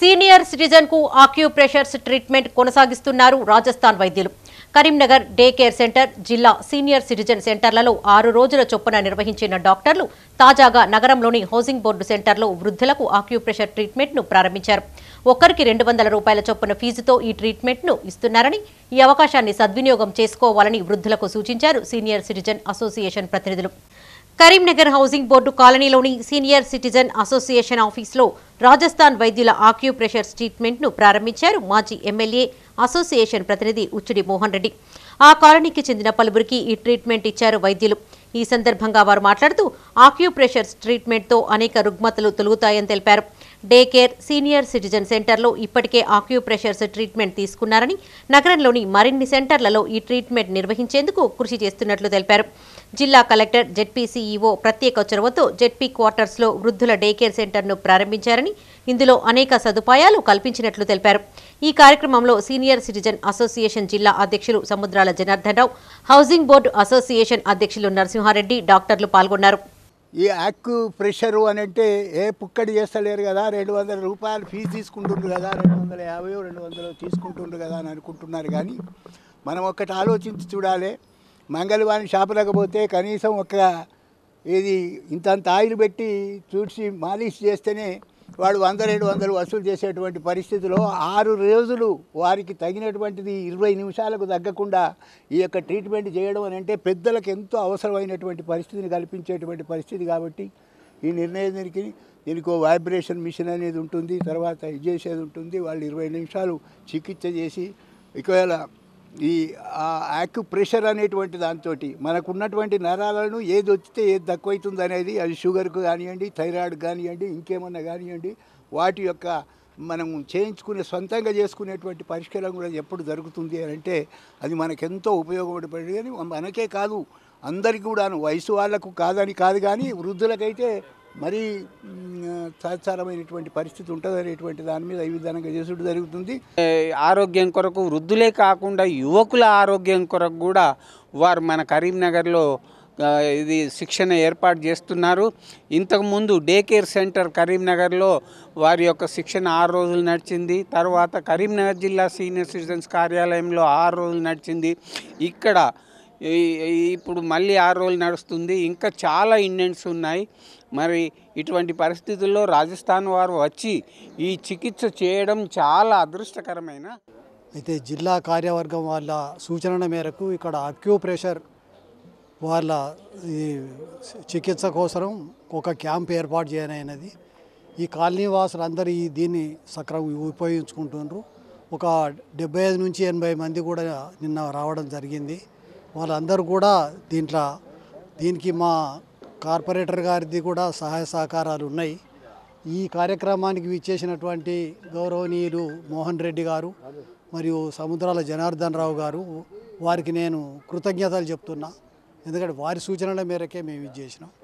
senior citizen కు ఆక్యూప్రెషర్స్ treatment కొనసాగిస్తున్నారు రాజస్థాన్ వైద్యులు కరీంనగర్ డే కేర్ సెంటర్ జిల్లా సీనియర్ సిటిజన్ సెంటర్లలో ఆరు రోజుల చొప్పున నిర్వహించిన డాక్టర్లు తాజాగా నగరంలోని హౌసింగ్ బోర్డు సెంటర్లో వృద్ధులకు ఆక్యూప్రెషర్ ట్రీట్మెంట్ను ప్రారంభించారు ఒకరికి రెండు వందల రూపాయల చొప్పున ఫీజుతో ఈ ట్రీట్మెంట్ను ఇస్తున్నారని ఈ అవకాశాన్ని సద్వినియోగం చేసుకోవాలని వృద్ధులకు సూచించారు సీనియర్ సిటిజన్ అసోసియేషన్ ప్రతినిధులు కరీంనగర్ హౌసింగ్ బోర్డు కాలనీలోని సీనియర్ సిటిజన్ అసోసియేషన్ ఆఫీస్లో రాజస్థాన్ వైద్యుల ఆక్యూప్రెషర్స్ ట్రీట్మెంట్ను ప్రారంభించారు మాజీ ఎమ్మెల్యే అసోసియేషన్ ప్రతినిధి ఉచ్చుడి మోహన్ రెడ్డి ఆ కాలనీకి చెందిన పలువురికి ఈ ట్రీట్మెంట్ ఇచ్చారు వైద్యులు ఈ సందర్భంగా వారు మాట్లాడుతూ ఆక్యూప్రెషర్స్ ట్రీట్మెంట్తో అనేక రుగ్మతలు తొలుగుతాయని తెలిపారు డే కేర్ సీనియర్ సిటిజన్ సెంటర్లో ఇప్పటికే ఆక్యూప్రెషర్స్ ట్రీట్మెంట్ తీసుకున్నారని నగరంలోని మరిన్ని సెంటర్లలో ఈ ట్రీట్మెంట్ నిర్వహించేందుకు కృషి చేస్తున్నట్లు తెలిపారు జిల్లా కలెక్టర్ జెడ్పీసీఈఓ ప్రత్యేక చొరవతో జెడ్పీ క్వార్టర్స్లో వృద్ధుల డే కేర్ సెంటర్ను ప్రారంభించారని ఇందులో అనేక సదుపాయాలు కల్పించినట్లు తెలిపారు ఈ కార్యక్రమంలో సీనియర్ సిటిజన్ అసోసియేషన్ జిల్లా అధ్యక్షులు Samudrala Janardhan Rao housing board association అధ్యక్షులు నరసింహారెడ్డి డాక్టర్లు పాల్గొన్నారు ఈ యాక్ ప్రెషరు అని అంటే ఏ పుక్కడి చేస్తలేరు కదా రెండు వందల రూపాయలు ఫీజు తీసుకుంటుండ్రు కదా రెండు వందల యాభై రెండు వందలు తీసుకుంటుండ్రు కదా అని అనుకుంటున్నారు కానీ మనం ఒక్కటి ఆలోచించి చూడాలి మంగళవారం షాపులకపోతే కనీసం ఒక ఇది ఇంతంత ఆయిల్ పెట్టి చూసి మాలిష్ చేస్తేనే వాడు వంద రెండు వందలు వసూలు చేసేటువంటి పరిస్థితిలో ఆరు రోజులు వారికి తగినటువంటిది ఇరవై నిమిషాలకు తగ్గకుండా ఈ యొక్క ట్రీట్మెంట్ చేయడం అని అంటే పెద్దలకు ఎంతో అవసరమైనటువంటి పరిస్థితిని కల్పించేటువంటి పరిస్థితి కాబట్టి ఈ నిర్ణయం దీనికి దీనికి వైబ్రేషన్ మిషన్ అనేది ఉంటుంది తర్వాత ఇది చేసేది ఉంటుంది వాళ్ళు ఇరవై నిమిషాలు చికిత్స చేసి ఒకవేళ ఈ యాక్యుప్రెషర్ అనేటువంటి దాంతో మనకు ఉన్నటువంటి నరాలను ఏది వచ్చితే ఏది తక్కువైతుంది అనేది అది షుగర్కు కానివ్వండి థైరాయిడ్ కానివ్వండి ఇంకేమన్నా కానివ్వండి వాటి యొక్క మనం చేయించుకునే సొంతంగా చేసుకునేటువంటి పరిష్కారం కూడా ఎప్పుడు జరుగుతుంది అని అంటే అది మనకెంతో ఉపయోగపడిపోయింది కానీ మనకే కాదు అందరికీ కూడాను వయసు వాళ్లకు కాదని కాదు కానీ వృద్ధులకైతే మరీ సాధారణమైనటువంటి పరిస్థితి ఉంటుంది అనేటువంటి దాని మీద ఈ విధానంగా చేసుడు జరుగుతుంది ఆరోగ్యం కొరకు వృద్ధులే కాకుండా యువకుల ఆరోగ్యం కొరకు కూడా వారు మన కరీంనగర్లో ఇది శిక్షణ ఏర్పాటు చేస్తున్నారు ఇంతకుముందు డే కేర్ సెంటర్ కరీంనగర్లో వారి యొక్క శిక్షణ ఆరు రోజులు నడిచింది తర్వాత కరీంనగర్ జిల్లా సీనియర్ సిటిజన్స్ కార్యాలయంలో ఆరు రోజులు నడిచింది ఇక్కడ ఇప్పుడు మళ్ళీ ఆరు రోజులు నడుస్తుంది ఇంకా చాలా ఇండెంట్స్ ఉన్నాయి మరి ఇటువంటి పరిస్థితుల్లో రాజస్థాన్ వారు వచ్చి ఈ చికిత్స చేయడం చాలా అదృష్టకరమైన అయితే జిల్లా కార్యవర్గం వాళ్ళ సూచనల మేరకు ఇక్కడ అక్యూప్రెషర్ వాళ్ళ ఈ చికిత్స కోసం ఒక క్యాంప్ ఏర్పాటు చేయనైనది ఈ కాలనీ అందరూ ఈ దీన్ని సక్రమ ఉపయోగించుకుంటున్నారు ఒక డెబ్బై ఐదు నుంచి ఎనభై మంది కూడా నిన్న రావడం జరిగింది వాళ్ళందరూ కూడా దీంట్లో దీనికి మా కార్పొరేటర్ గారిది కూడా సహాయ సహకారాలు ఉన్నాయి ఈ కార్యక్రమానికి విచ్చేసినటువంటి గౌరవనీయులు మోహన్ రెడ్డి గారు మరియు సముద్రాల జనార్దన్ రావు గారు వారికి నేను కృతజ్ఞతలు చెప్తున్నా ఎందుకంటే వారి సూచనల మేరకే మేము ఇది చేసినాం